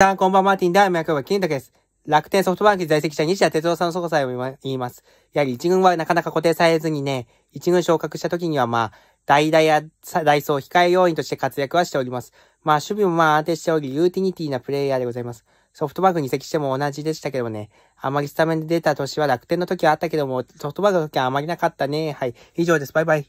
さん、こんばんは、マーティン大宮は金太です。楽天ソフトバンク在籍した西田哲夫さんの凄さを言います。やはり一軍はなかなか固定されずにね、一軍昇格した時にはまあ、代打や代走控え要員として活躍はしております。まあ、守備もまあ安定しており、ユーティニティなプレイヤーでございます。ソフトバンクに移籍しても同じでしたけどもね、あまりスタメンで出た年は楽天の時はあったけども、ソフトバンクの時はあまりなかったね。はい。以上です。バイバイ。